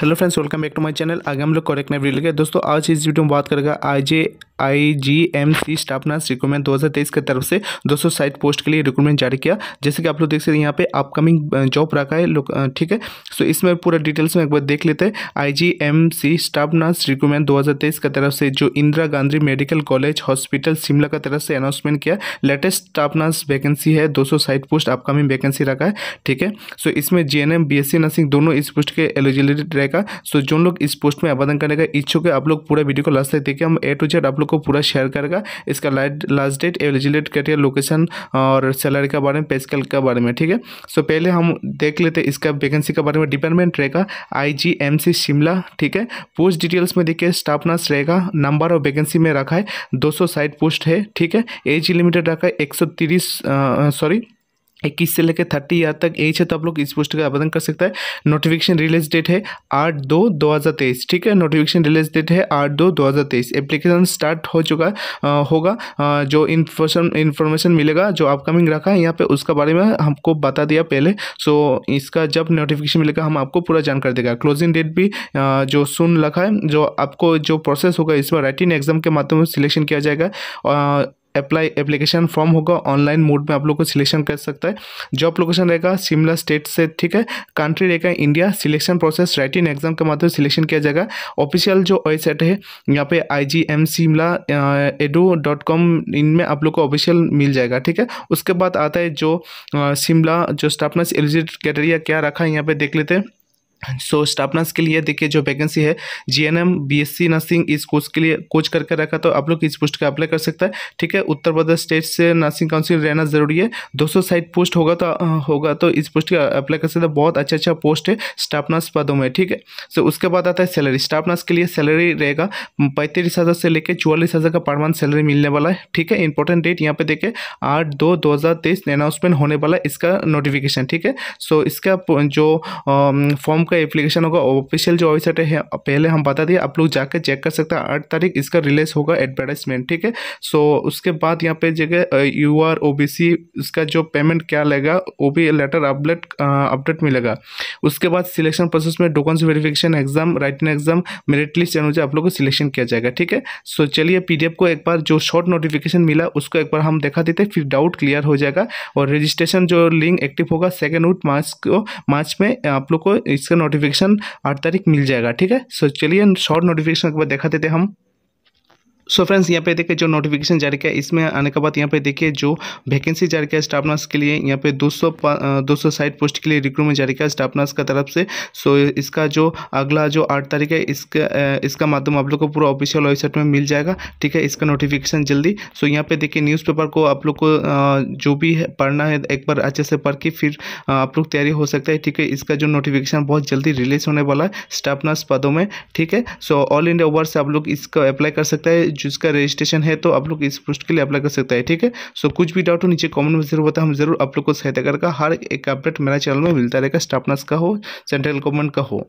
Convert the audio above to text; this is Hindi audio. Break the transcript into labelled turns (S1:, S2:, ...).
S1: hello friends welcome back to my channel आगे हम लोग करेक्ट नाइव वीडियो के दोस्तों आज इस वीडियो में बात करेगा I J I G M C staff nurse recruitment दो हज़ार तेईस की तरफ से दोस्तों साइट पोस्ट के लिए रिक्रूटमेंट जारी किया जैसे कि आप लोग देख सकते हैं यहाँ पे अपकमिंग जॉब रखा है लोग ठीक है सो इसमें पूरा डिटेल्स में एक बार देख लेते हैं I G M C staff nurse recruitment दो हज़ार तेईस की तरफ से जो Indira Gandhi medical college hospital Shimla का तरफ से अनाउंसमेंट किया लेटेस्ट स्टाफ नर्स वैकेंसी है दो सौ साइट पोस्ट अपकमिंग वैकेंसी रखा है ठीक है सो इसमें J N M B S C nursing दोनों इस पोस्ट के एलिजिबिलिटी रहेगा सो जो लोग इस पोस्ट में आवेदन करने का इच्छुक है आप लोग पूरा वीडियो को लास्ट तक देखिए हम ए टू जेड आप लोग को पूरा शेयर करेगा इसका last date eligibility criteria location और सैलरी के बारे में पेस्कल के बारे में ठीक है सो पहले हम देख लेते हैं इसका वैकेंसी के बारे में डिपार्टमेंट रहेगा आई शिमला ठीक है पोस्ट डिटेल्स में देखिए स्टाफ नर्स रहेगा नंबर और वैकेंसी में रखा है दो सौ पोस्ट है ठीक है एज लिमिटेड रखा है एक सौ तीस सॉरी इक्कीस से लेकर थर्टी ईयर तक एज है तो आप लोग इस पोस्ट का आवेदन कर सकता है नोटिफिकेशन रिलीज डेट है आठ दो दो हज़ार तेईस ठीक है नोटिफिकेशन रिलीज डेट है आठ दो दो हज़ार तेईस एप्लीकेशन स्टार्ट हो चुका होगा जो इन्फॉर्मेशन इन्फॉर्मेशन मिलेगा जो अपकमिंग रखा है यहाँ पे उसका बारे में हमको बता दिया पहले सो इसका जब नोटिफिकेशन मिलेगा हम आपको पूरा जानकारी देगा क्लोजिंग डेट भी जो सुन रखा है जो आपको जो प्रोसेस होगा इस बार राइटिंग एग्जाम के माध्यम से सिलेक्शन किया जाएगा अप्लाई एप्लीकेशन फॉर्म होगा ऑनलाइन मोड में आप लोग को सिलेक्शन कर सकता है जॉब लोकेशन रहेगा शिमला स्टेट से ठीक है कंट्री रहेगा India selection process written exam के माध्यम से सिलेक्शन किया जाएगा ऑफिशियल जो वेबसाइट है यहाँ पे I G M Shimla edu dot com इनमें आप लोग को ऑफिशियल मिल जाएगा ठीक है उसके बाद आता है जो शिमला जो स्टाफनेस एलिजिट कैटेरिया क्या रखा है यहाँ पे देख लेते हैं सो so, नर्स के लिए देखिए जो वैकेंसी है G N M B S C nursing इस कोर्स के लिए कोच करके रखा तो आप लोग इस पोस्ट का अप्लाई कर सकता है ठीक है उत्तर प्रदेश स्टेट से नर्सिंग काउंसिल रहना जरूरी है 200 साइट पोस्ट होगा तो होगा तो इस पोस्ट का अप्लाई कर सकते हैं बहुत अच्छा अच्छा पोस्ट है नर्स पदों में ठीक है सो so, उसके बाद आता है सैलरी नर्स के लिए सैलरी रहेगा पैंतीस हज़ार से लेकर चौवालीस हज़ार का पर मंथ सैलरी मिलने वाला है ठीक है इंपॉर्टेंट डेट यहाँ पे देखिए आठ दो दो हज़ार तेईस अनाउंसमेंट होने वाला है इसका नोटिफिकेशन ठीक है सो इसका जो फॉर्म का एप्लीकेशन होगा ऑफिशियल जो वेबसाइट है पहले हम बता दिए आप लोग जाकर चेक कर सकते हैं आठ तारीख इसका रिलीज होगा एडवर्टाइजमेंट ठीक है सो उसके बाद यहाँ पे जगह U R O B C इसका जो पेमेंट क्या लगेगा वो भी लेटर अपडेट अपडेट मिलेगा उसके बाद सिलेक्शन प्रोसेस में document verification exam writing exam merit list अनुसार आप लोग को सिलेक्शन किया जाएगा ठीक है सो चलिए पी को एक बार जो शॉर्ट नोटिफिकेशन मिला उसको एक बार हम देखा देते फिर डाउट क्लियर हो जाएगा और रजिस्ट्रेशन जो लिंक एक्टिव होगा सेकेंड वीक मार्च को मार्च में आप लोग को इसका इसका नोटिफिकेशन आठ तारीख मिल जाएगा ठीक है सो चलिए शॉर्ट नोटिफिकेशन के बाद देखा देते हम सो फ्रेंड्स यहाँ पे देखिए जो नोटिफिकेशन जारी किया इसमें आने के बाद यहाँ पे देखिए जो वैकेंसी जारी किया स्टाफ नर्स के लिए यहाँ पे 200 सौ साइट पोस्ट के लिए रिक्रूटमेंट जारी किया स्टाफ नर्स का तरफ से सो इसका जो अगला जो आठ तारीख है इसका इसका माध्यम आप लोग को पूरा ऑफिशियल वेबसाइट में मिल जाएगा ठीक है इसका नोटिफिकेशन जल्दी सो यहाँ पे देखिए न्यूज़पेपर को आप लोग को जो भी पढ़ना है एक बार अच्छे से पढ़ के फिर आप लोग तैयारी हो सकता है ठीक है इसका जो नोटिफिकेशन बहुत जल्दी रिलीज होने वाला है स्टाफ नर्स पदों में ठीक है सो ऑल इंडिया ओवर से आप लोग इसका अप्लाई कर सकते हैं जिसका रजिस्ट्रेशन है तो आप लोग इस पोस्ट के लिए अप्लाई कर सकता है ठीक है सो कुछ भी डाउट हो नीचे कॉमेंट में जरूर बताएं हम जरूर आप लोग को सहायता करेगा हर एक अपडेट मेरा चैनल में मिलता रहेगा स्टाफ नर्स का हो सेंट्रल गवर्नमेंट का हो